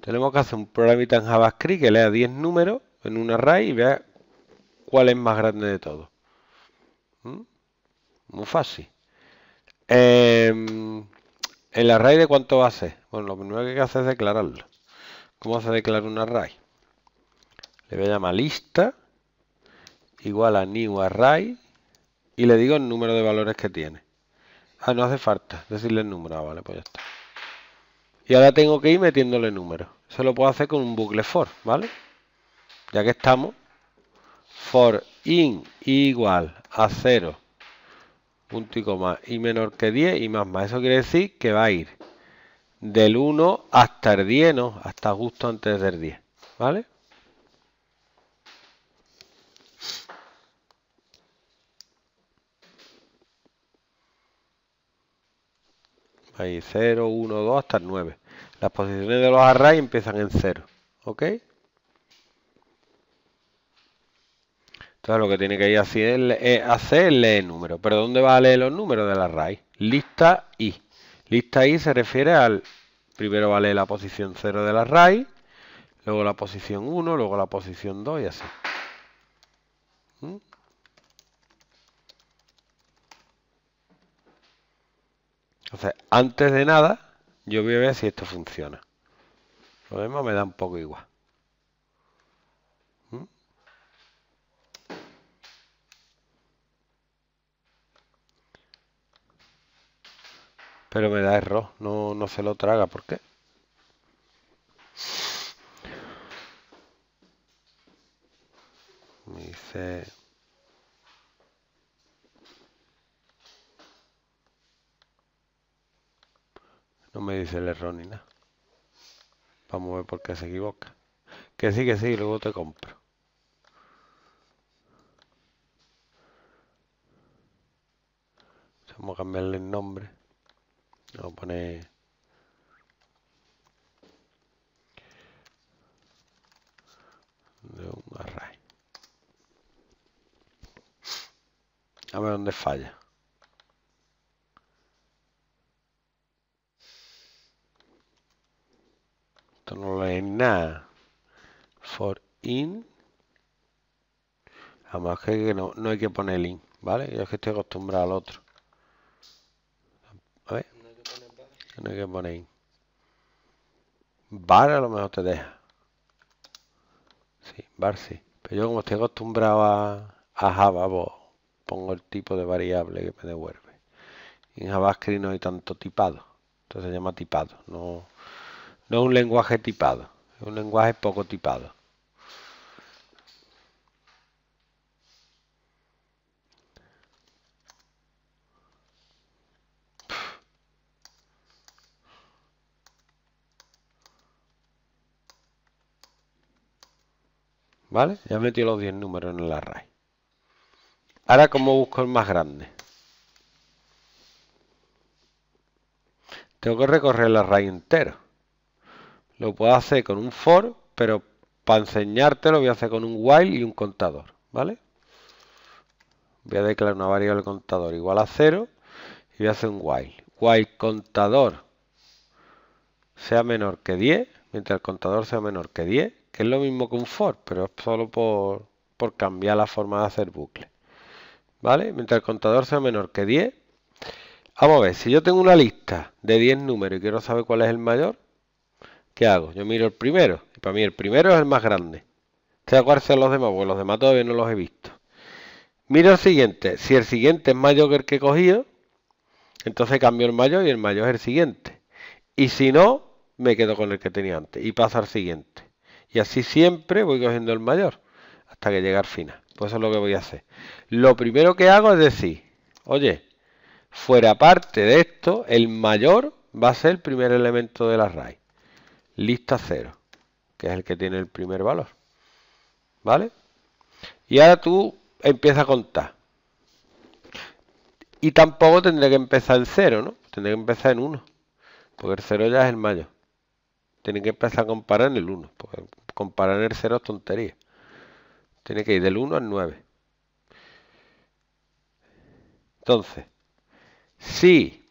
tenemos que hacer un programita en JavaScript que lea 10 números en un array y vea cuál es más grande de todos. ¿Mm? Muy fácil. Em, ¿El array de cuánto va a ser? Bueno, lo primero que hay que hacer es declararlo. ¿Cómo se declara un array? Le voy a llamar lista igual a new array y le digo el número de valores que tiene. Ah, no hace falta decirle el número. Ah, vale, pues ya está. Y ahora tengo que ir metiéndole números. Eso lo puedo hacer con un bucle for, ¿vale? Ya que estamos, for in igual a 0, punto y coma, y menor que 10 y más más. Eso quiere decir que va a ir del 1 hasta el 10, no, hasta justo antes del 10, ¿vale? Ahí 0, 1, 2 hasta el 9. Las posiciones de los arrays empiezan en 0. ¿Ok? Entonces lo que tiene que ir así es, eh, hacerle leer números. ¿Pero dónde va los números del array? Lista i. Lista i se refiere al... Primero vale la posición 0 del array, luego la posición 1, luego la posición 2 y así. ¿Mm? Entonces, antes de nada, yo voy a ver si esto funciona. Lo demás me da un poco igual. ¿Mm? Pero me da error, no, no se lo traga, ¿por qué? Me dice... dice el error ni nada. Vamos a ver por qué se equivoca. Que sí, que sí, luego te compro. Vamos a cambiarle el nombre. Vamos a poner... De un array. A ver dónde falla. no lo nada. For in. Además que no, hay que poner in, ¿vale? Yo es que estoy acostumbrado al otro. A ver. No hay que poner in. Bar a lo mejor te deja. Sí, bar sí. Pero yo como estoy acostumbrado a, Java, vos pues pongo el tipo de variable que me devuelve. En JavaScript no hay tanto tipado. Entonces se llama tipado. No, no es un lenguaje tipado, es un lenguaje poco tipado. ¿Vale? Ya he metido los 10 números en el array. Ahora, ¿cómo busco el más grande? Tengo que recorrer el array entero. Lo puedo hacer con un for, pero para enseñarte lo voy a hacer con un while y un contador, ¿vale? Voy a declarar una variable contador igual a 0 y voy a hacer un while. While contador sea menor que 10, mientras el contador sea menor que 10, que es lo mismo que un for, pero es solo por, por cambiar la forma de hacer bucle. ¿Vale? Mientras el contador sea menor que 10. Vamos a ver, si yo tengo una lista de 10 números y quiero saber cuál es el mayor, ¿Qué hago? Yo miro el primero. Y para mí el primero es el más grande. Se acuerdan los demás, porque los demás todavía no los he visto. Miro el siguiente. Si el siguiente es mayor que el que he cogido, entonces cambio el mayor y el mayor es el siguiente. Y si no, me quedo con el que tenía antes y paso al siguiente. Y así siempre voy cogiendo el mayor hasta que llegue al final. Pues eso es lo que voy a hacer. Lo primero que hago es decir, oye, fuera parte de esto, el mayor va a ser el primer elemento de la raíz lista 0, que es el que tiene el primer valor. ¿Vale? Y ahora tú empieza a contar. Y tampoco tendré que empezar en 0, ¿no? Tendré que empezar en 1, porque el 0 ya es el mayor. Tiene que empezar a comparar en el 1, porque comparar en el 0 es tontería. Tiene que ir del 1 al 9. Entonces, si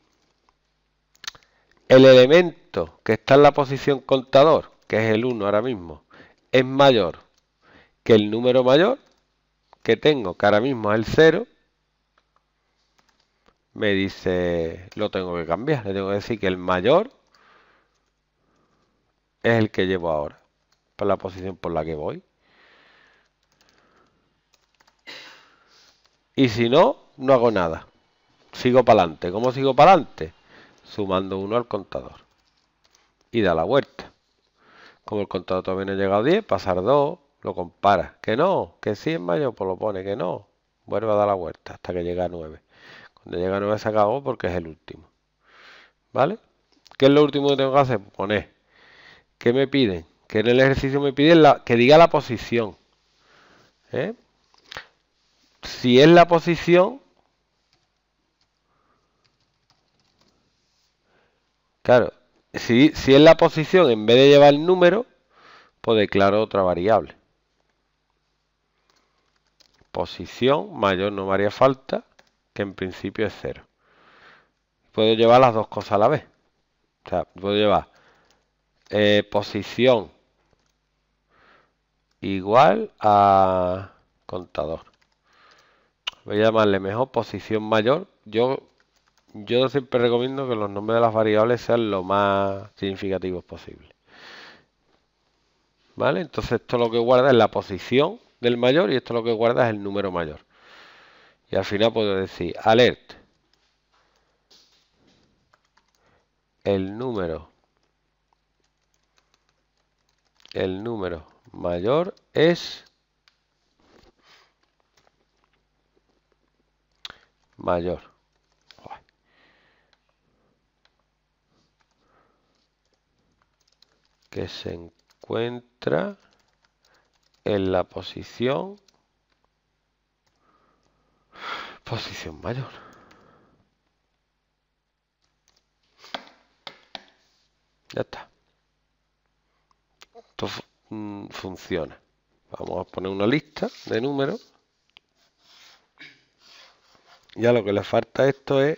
el elemento que está en la posición contador, que es el 1 ahora mismo, es mayor que el número mayor que tengo, que ahora mismo es el 0, me dice, lo tengo que cambiar, le tengo que decir que el mayor es el que llevo ahora, por la posición por la que voy. Y si no, no hago nada. Sigo para adelante. ¿Cómo sigo para adelante? Sumando 1 al contador y da la vuelta. Como el contador todavía no ha llegado a 10, pasar 2, lo compara. Que no, que sí es mayor, pues lo pone que no. Vuelve a dar la vuelta hasta que llega a 9. Cuando llega a 9 se acabó porque es el último. ¿Vale? ¿Qué es lo último que tengo que hacer? Poner. ¿Qué me piden? Que en el ejercicio me piden la, que diga la posición. ¿Eh? Si es la posición, Claro, si, es la posición, en vez de llevar el número, pues declaro otra variable. Posición mayor no me haría falta, que en principio es cero. Puedo llevar las dos cosas a la vez. O sea, puedo llevar eh, posición igual a contador. Voy a llamarle mejor posición mayor. Yo yo siempre recomiendo que los nombres de las variables sean lo más significativos posible. ¿Vale? Entonces esto lo que guarda es la posición del mayor y esto lo que guarda es el número mayor. Y al final puedo decir alert. El número. El número mayor es mayor. que se encuentra en la posición posición mayor. Ya está. Esto mm, funciona. Vamos a poner una lista de números. Ya lo que le falta esto es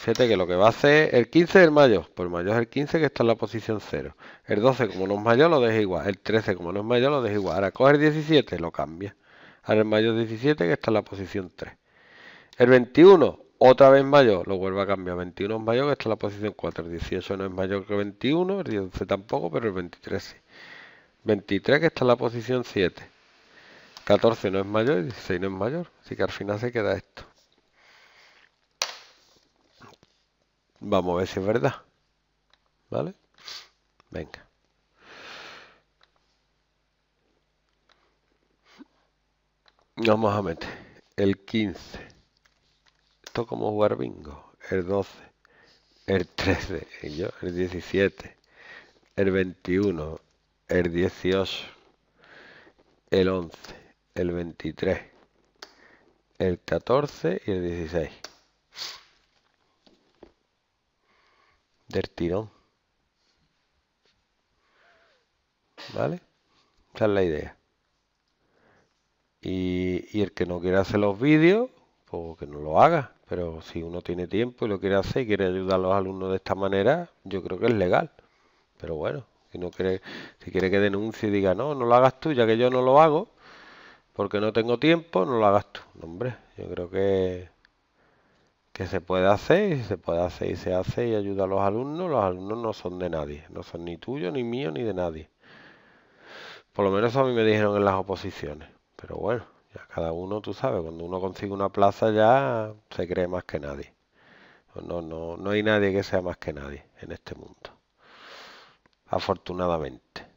Fíjate que lo que va a hacer el 15 el mayor, pues el mayor es el 15 que está en la posición 0. El 12 como no es mayor lo deja igual, el 13 como no es mayor lo deja igual. Ahora coge el 17, lo cambia. Ahora el mayor 17 que está en la posición 3. El 21, otra vez mayor, lo vuelve a cambiar. 21 es mayor que está en la posición 4. El 18 no es mayor que 21, el 11 tampoco, pero el 23 sí. 23 que está en la posición 7. 14 no es mayor y 16 no es mayor. Así que al final se queda esto. Vamos a ver si es verdad. ¿Vale? Venga. Vamos a meter el 15. Esto como jugar bingo. El 12. El 13. yo, el 17. El 21. El 18. El 11. El 23. El 14 y el 16. del tirón. ¿Vale? Esa es la idea. Y, el que no quiera hacer los vídeos, pues que no lo haga. Pero si uno tiene tiempo y lo quiere hacer y quiere ayudar a los alumnos de esta manera, yo creo que es legal. Pero bueno, si no quiere, si quiere que denuncie y diga, no, no lo hagas tú, ya que yo no lo hago, porque no tengo tiempo, no lo hagas tú. hombre, yo creo que que se puede hacer y se puede hacer y se hace y ayuda a los alumnos. Los alumnos no son de nadie, no son ni tuyo, ni mío, ni de nadie. Por lo menos a mí me dijeron en las oposiciones. Pero bueno, ya cada uno, tú sabes, cuando uno consigue una plaza ya se cree más que nadie. Pues no, no, no hay nadie que sea más que nadie en este mundo. Afortunadamente.